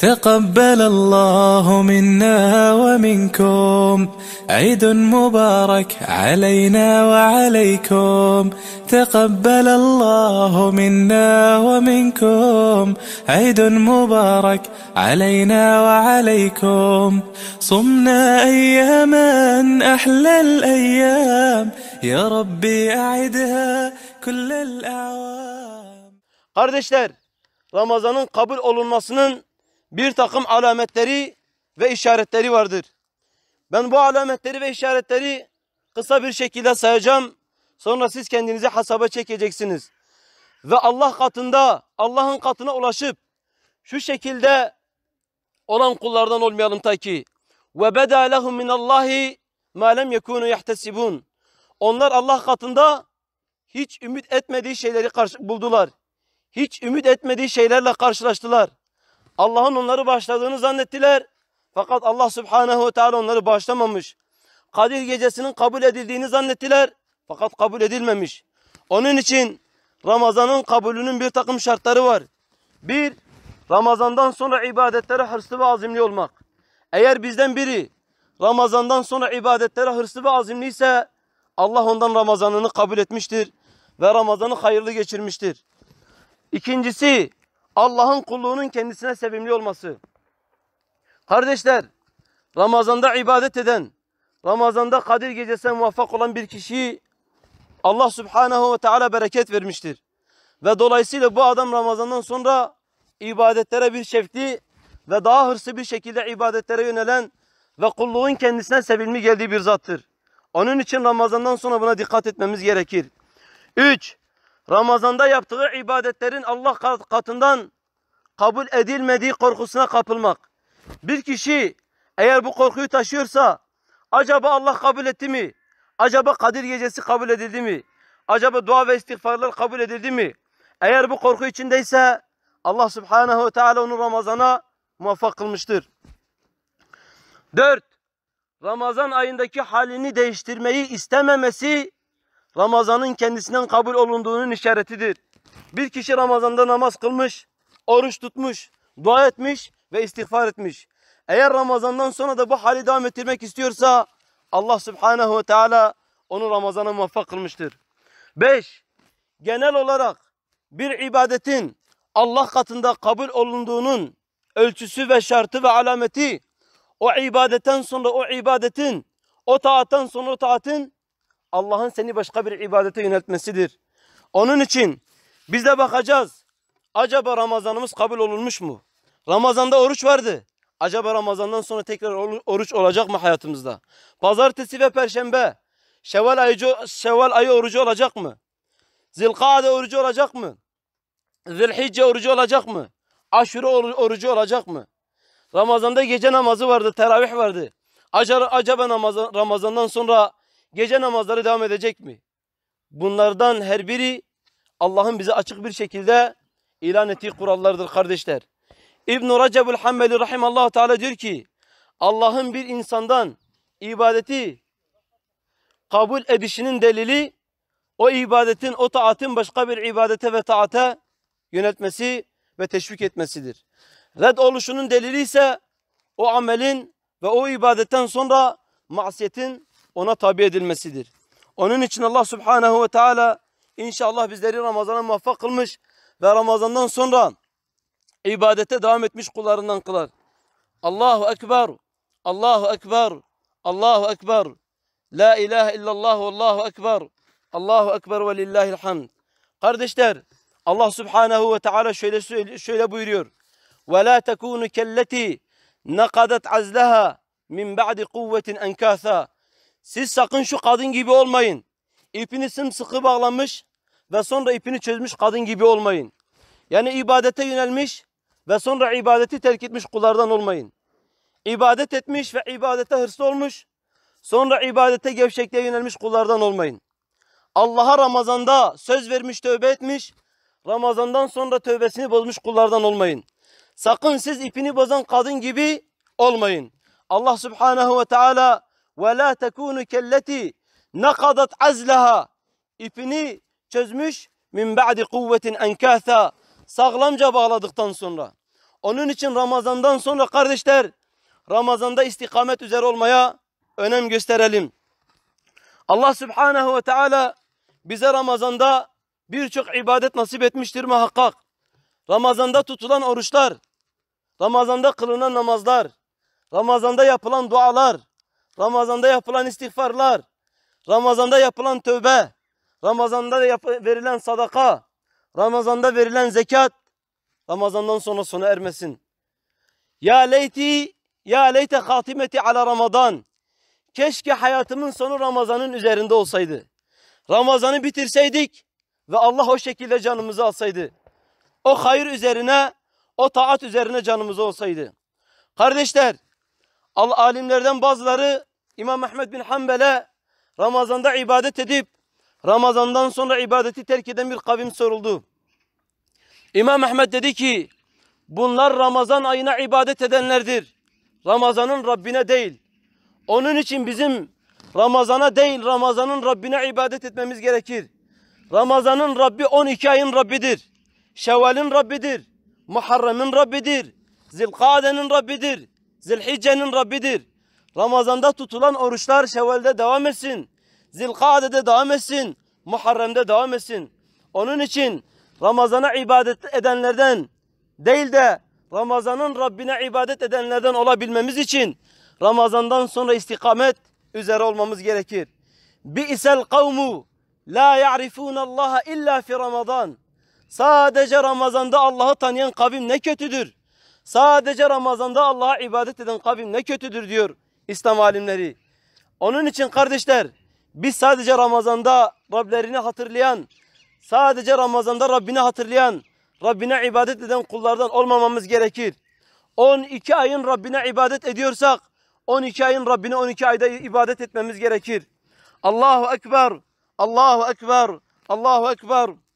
تقبل الله منا ومنكم عيد مبارك علينا وعليكم تقبل الله منا ومنكم عيد مبارك علينا وعليكم صمنا أياما أحلى الأيام يا ربي أعدها كل الأعوام Kardeşler, Ramazan'ın kabul olunmasının bir takım alametleri ve işaretleri vardır. Ben bu alametleri ve işaretleri kısa bir şekilde sayacağım. Sonra siz kendinizi hasaba çekeceksiniz. Ve Allah katında, Allah'ın katına ulaşıp şu şekilde olan kullardan olmayalım ta ki. Ve beda lehum min Allahi ma lem yekunu yahtesibun. Onlar Allah katında hiç ümit etmediği şeyleri buldular. Hiç ümit etmediği şeylerle karşılaştılar. Allah'ın onları başladığını zannettiler. Fakat Allah Subhanahu ve teala onları başlamamış. Kadir gecesinin kabul edildiğini zannettiler. Fakat kabul edilmemiş. Onun için Ramazan'ın kabulünün bir takım şartları var. Bir, Ramazan'dan sonra ibadetlere hırslı ve azimli olmak. Eğer bizden biri Ramazan'dan sonra ibadetlere hırslı ve azimliyse Allah ondan Ramazan'ını kabul etmiştir ve Ramazan'ı hayırlı geçirmiştir. İkincisi, Allah'ın kulluğunun kendisine sevimli olması. Kardeşler, Ramazan'da ibadet eden, Ramazan'da Kadir gecesine muvaffak olan bir kişiyi Allah Subhanahu ve Teala bereket vermiştir. Ve dolayısıyla bu adam Ramazan'dan sonra ibadetlere bir şefti ve daha hırsı bir şekilde ibadetlere yönelen ve kulluğun kendisine sevilmi geldiği bir zattır. Onun için Ramazan'dan sonra buna dikkat etmemiz gerekir. 3. Ramazanda yaptığı ibadetlerin Allah katından kabul edilmediği korkusuna kapılmak. Bir kişi eğer bu korkuyu taşıyorsa acaba Allah kabul etti mi? Acaba Kadir gecesi kabul edildi mi? Acaba dua ve istiğfarlar kabul edildi mi? Eğer bu korku içindeyse Allah subhanehu ve teala onu Ramazan'a muvaffak kılmıştır. 4. Ramazan ayındaki halini değiştirmeyi istememesi Ramazan'ın kendisinden kabul olunduğunun işaretidir. Bir kişi Ramazan'da namaz kılmış, oruç tutmuş, dua etmiş ve istiğfar etmiş. Eğer Ramazan'dan sonra da bu hali devam ettirmek istiyorsa Allah Subhanehu ve Teala onu Ramazan'a muvaffak kılmıştır. 5. Genel olarak bir ibadetin Allah katında kabul olunduğunun ölçüsü ve şartı ve alameti o ibadetten sonra o ibadetin, o taattan sonra o taatın Allah'ın seni başka bir ibadete yöneltmesidir. Onun için biz de bakacağız. Acaba Ramazanımız kabul olunmuş mu? Ramazan'da oruç vardı. Acaba Ramazan'dan sonra tekrar oruç olacak mı hayatımızda? Pazartesi ve Perşembe Şevval ayı, Şevval ayı orucu olacak mı? Zilkade orucu olacak mı? Zilhicce orucu olacak mı? Aşure orucu olacak mı? Ramazan'da gece namazı vardı, teravih vardı. Acaba, acaba namazan, Ramazan'dan sonra Gece namazları devam edecek mi? Bunlardan her biri Allah'ın bize açık bir şekilde ilan ettiği kurallardır kardeşler. İbn-i Recebül Hanbeli Rahimallahu Teala diyor ki Allah'ın bir insandan ibadeti kabul edişinin delili o ibadetin, o taatın başka bir ibadete ve taate yönetmesi ve teşvik etmesidir. Red oluşunun delili ise o amelin ve o ibadetten sonra masiyetin ona tabi edilmesidir. Onun için Allah Subhanehu ve Teala inşallah bizleri Ramazan'a muvaffak kılmış ve Ramazan'dan sonra ibadete devam etmiş kullarından kılar. Allahu Ekber, Allahu Ekber, Allahu Ekber, La ilahe illallah, Allahu Ekber, Allahu Ekber ve lillahil hamd. Kardeşler, Allah Subhanehu ve Teala şöyle şöyle buyuruyor. Ve la tekunu kelleti nakadet azlaha min ba'di kuvvetin enkâthâ. Siz sakın şu kadın gibi olmayın. İpini sımsıkı bağlamış ve sonra ipini çözmüş kadın gibi olmayın. Yani ibadete yönelmiş ve sonra ibadeti terk etmiş kullardan olmayın. İbadet etmiş ve ibadete hırslı olmuş, sonra ibadete gevşekliğe yönelmiş kullardan olmayın. Allah'a Ramazan'da söz vermiş, tövbe etmiş, Ramazan'dan sonra tövbesini bozmuş kullardan olmayın. Sakın siz ipini bozan kadın gibi olmayın. Allah Subhanehu ve Teala ve la tekunu kelleti nakadat azleha. İpini çözmüş min ba'di kuvvetin enkâtha. Sağlamca bağladıktan sonra. Onun için Ramazan'dan sonra kardeşler Ramazan'da istikamet üzere olmaya önem gösterelim. Allah Subhanehu ve Teala bize Ramazan'da birçok ibadet nasip etmiştir muhakkak. Ramazan'da tutulan oruçlar, Ramazan'da kılınan namazlar, Ramazan'da yapılan dualar, Ramazanda yapılan istiğfarlar, Ramazanda yapılan tövbe, Ramazanda verilen sadaka, Ramazanda verilen zekat, Ramazandan sonra sona ermesin. Ya leyti, ya leyte hatimeti ala Ramazan. Keşke hayatımın sonu Ramazan'ın üzerinde olsaydı. Ramazan'ı bitirseydik ve Allah o şekilde canımızı alsaydı. O hayır üzerine, o taat üzerine canımız olsaydı. Kardeşler, al alimlerden bazıları İmam Ahmet bin Hanbel'e Ramazan'da ibadet edip Ramazan'dan sonra ibadeti terk eden bir kavim soruldu. İmam Ahmet dedi ki bunlar Ramazan ayına ibadet edenlerdir. Ramazan'ın Rabbine değil. Onun için bizim Ramazan'a değil Ramazan'ın Rabbine ibadet etmemiz gerekir. Ramazan'ın Rabbi 12 ayın Rabbidir. Şevval'in Rabbidir. Muharrem'in Rabbidir. Zilkade'nin Rabbidir. Zilhicce'nin Rabbidir. Ramazan'da tutulan oruçlar Şevval'de devam etsin. Zilkade'de devam etsin. Muharrem'de devam etsin. Onun için Ramazan'a ibadet edenlerden değil de Ramazan'ın Rabbine ibadet edenlerden olabilmemiz için Ramazan'dan sonra istikamet üzere olmamız gerekir. Bi'sel kavmu la ya'rifunallaha illa fi Ramazan. Sadece Ramazan'da Allah'ı tanıyan kavim ne kötüdür. Sadece Ramazan'da Allah'a ibadet eden kavim ne kötüdür diyor İslam alimleri. Onun için kardeşler biz sadece Ramazan'da Rablerini hatırlayan, sadece Ramazan'da Rabbini hatırlayan, Rabbine ibadet eden kullardan olmamamız gerekir. 12 ayın Rabbine ibadet ediyorsak 12 ayın Rabbine 12 ayda ibadet etmemiz gerekir. Allahu Ekber, Allahu Ekber, Allahu Ekber.